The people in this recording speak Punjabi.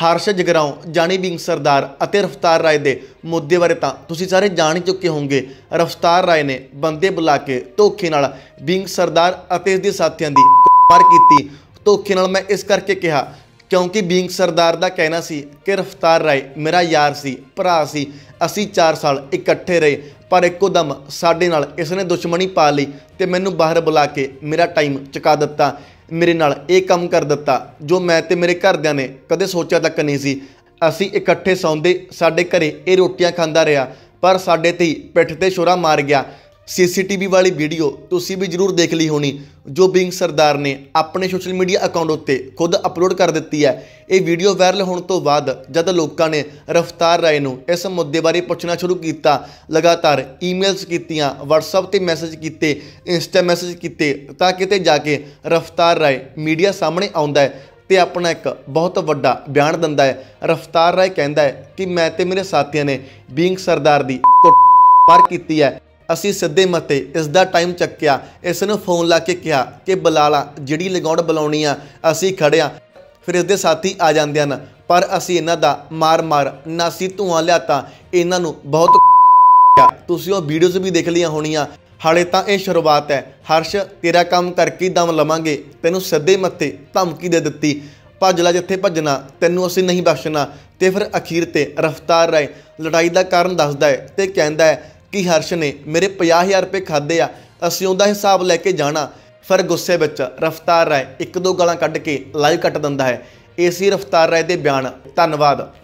ਹਰਸ਼ ਜਗਰਾਉਂ ਜਾਨੀ ਬਿੰਗ ਸਰਦਾਰ ਅਤੇ ਰਫਤਾਰ ਰਾਏ ਦੇ ਮੁੱਦੇ ਬਾਰੇ ਤਾਂ ਤੁਸੀਂ ਸਾਰੇ ਜਾਣ ਚੁੱਕੇ ਹੋਵੋਗੇ ਰਫਤਾਰ ਰਾਏ ਨੇ ਬੰਦੇ ਬੁਲਾ ਕੇ ਧੋਖੇ ਨਾਲ ਬਿੰਗ ਸਰਦਾਰ ਅਤੇ ਇਸ ਦੇ ਸਾਥੀਆਂ ਦੀ ਮਾਰ ਕੀਤੀ ਧੋਖੇ ਨਾਲ ਮੈਂ ਇਸ ਕਰਕੇ ਕਿਹਾ ਕਿਉਂਕਿ ਬਿੰਗ ਸਰਦਾਰ ਦਾ ਕਹਿਣਾ ਸੀ ਕਿ ਰਫਤਾਰ ਰਾਏ ਮੇਰਾ ਯਾਰ ਸੀ ਭਰਾ ਸੀ ਅਸੀਂ 4 ਸਾਲ ਇਕੱਠੇ ਰਹੇ ਪਰ ਇੱਕੋ ਦਮ ਸਾਡੇ ਨਾਲ ਇਸ ਨੇ ਦੁਸ਼ਮਣੀ ਪਾ ਲਈ ਤੇ ਮੈਨੂੰ ਬਾਹਰ ਬੁਲਾ ਕੇ ਮੇਰਾ ਟਾਈਮ ਚੁਕਾ ਦਿੱਤਾ ਮੇਰੇ ਨਾਲ ਇਹ ਕੰਮ ਕਰ ਦਿੱਤਾ ਜੋ ਮੈਂ ਤੇ ਮੇਰੇ ਘਰਦਿਆਂ ਨੇ ਕਦੇ ਸੋਚਿਆ ਤੱਕ ਨਹੀਂ ਸੀ ਅਸੀਂ ਇਕੱਠੇ ਸੌਂਦੇ ਸਾਡੇ ਘਰੇ ਇਹ ਰੋਟੀਆਂ ਖਾਂਦਾ ਰਿਹਾ ਪਰ ਸਾਡੇ ਤੇ ਪਿੱਠ ਤੇ ਛੋਰਾ ਮਾਰ ਗਿਆ ਸੀਸੀਟੀਵੀ ਵਾਲੀ ਵੀਡੀਓ ਤੁਸੀਂ ਵੀ ਜ਼ਰੂਰ ਦੇਖ ਲਈ ਹੋਣੀ ਜੋ ਬਿੰਗ ਸਰਦਾਰ ਨੇ ਆਪਣੇ ਸੋਸ਼ਲ ਮੀਡੀਆ ਅਕਾਊਂਟ ਉੱਤੇ ਖੁਦ ਅਪਲੋਡ ਕਰ ਦਿੱਤੀ ਹੈ ਇਹ ਵੀਡੀਓ ਵਾਇਰਲ ਹੋਣ ਤੋਂ ਬਾਅਦ ਜਦ ਲੋਕਾਂ ਨੇ ਰਫਤਾਰ ਰਾਏ ਨੂੰ ਇਸ ਮੁੱਦੇ ਬਾਰੇ ਪੁੱਛਣਾ ਸ਼ੁਰੂ ਕੀਤਾ ਲਗਾਤਾਰ ਈਮੇਲਸ ਕੀਤੀਆਂ WhatsApp ਤੇ ਮੈਸੇਜ ਕੀਤੇ ਇੰਸਟਾ ਮੈਸੇਜ ਕੀਤੇ ਤਾਂ ਕਿਤੇ ਜਾ ਕੇ ਰਫਤਾਰ ਰਾਏ ਮੀਡੀਆ ਸਾਹਮਣੇ ਆਉਂਦਾ ਹੈ ਤੇ ਆਪਣਾ ਇੱਕ ਬਹੁਤ ਵੱਡਾ ਬਿਆਨ ਦਿੰਦਾ ਹੈ ਰਫਤਾਰ ਰਾਏ ਕਹਿੰਦਾ ਹੈ ਕਿ ਮੈਂ ਤੇ ਮੇਰੇ ਸਾਥੀਆਂ ਨੇ ਬਿੰਗ ਸਰਦਾਰ ਦੀ ਪਰ ਕੀਤੀ ਹੈ ਅਸੀਂ ਸਿੱਧੇ ਮੱਤੇ ਇਸ ਦਾ ਟਾਈਮ ਚੱਕਿਆ ਇਸ ਨੂੰ ਫੋਨ ਲਾ ਕੇ ਕਿਹਾ ਕਿ ਬੁਲਾ ਲਾ ਜਿਹੜੀ ਲਗਾਉਣ ਬੁਲਾਉਣੀ ਆ ਅਸੀਂ ਖੜਿਆ ਫਿਰ ਇਸ ਦੇ ਸਾਥੀ ਆ ਜਾਂਦੇ ਹਨ ਪਰ ਅਸੀਂ ਇਹਨਾਂ ਦਾ ਮਾਰ-ਮਾਰ ਨਾਸੀ ਧੂਆਂ ਲਿਆਤਾ ਇਹਨਾਂ ਨੂੰ ਬਹੁਤ ਤੁਸੀਂ ਉਹ ਵੀਡੀਓਜ਼ ਵੀ ਦੇਖ ਲਈਆਂ ਹੋਣੀਆਂ ਹਾਲੇ ਤਾਂ ਇਹ ਸ਼ੁਰੂਆਤ ਹੈ ਹਰਸ਼ ਤੇਰਾ ਕੰਮ ਕਰਕੇ ਦਮ ਲਵਾਂਗੇ ਤੈਨੂੰ ਸਿੱਧੇ ਮੱਥੇ ਧਮਕੀ ਦੇ ਦਿੱਤੀ ਭੱਜ ਲੈ ਜਿੱਥੇ ਭੱਜਣਾ ਤੈਨੂੰ ਅਸੀਂ ਨਹੀਂ ਬਖਸ਼ਣਾ ਤੇ ਫਿਰ ਅਖੀਰ ਤੇ ਰਫਤਾਰ ਰਾਏ ਲੜਾਈ ਦਾ ਕਾਰਨ ਦੱਸਦਾ ਹੈ ਤੇ ਕਹਿੰਦਾ ਹੈ ਕਿ ਹਰਸ਼ ਨੇ ਮੇਰੇ 50000 ਰੁਪਏ ਖਾਦੇ ਆ ਅਸੀਂ ਉਹਦਾ ਹਿਸਾਬ ਲੈ ਕੇ ਜਾਣਾ ਫਿਰ ਗੁੱਸੇ ਵਿੱਚ ਰਫਤਾਰ ਰਾਏ ਇੱਕ ਦੋ ਗਾਲਾਂ ਕੱਢ ਕੇ ਲਾਈਵ ਕੱਟ ਦਿੰਦਾ ਹੈ ਏਸੀ ਰਫਤਾਰ ਰਾਏ ਦੇ ਬਿਆਨ ਧੰਨਵਾਦ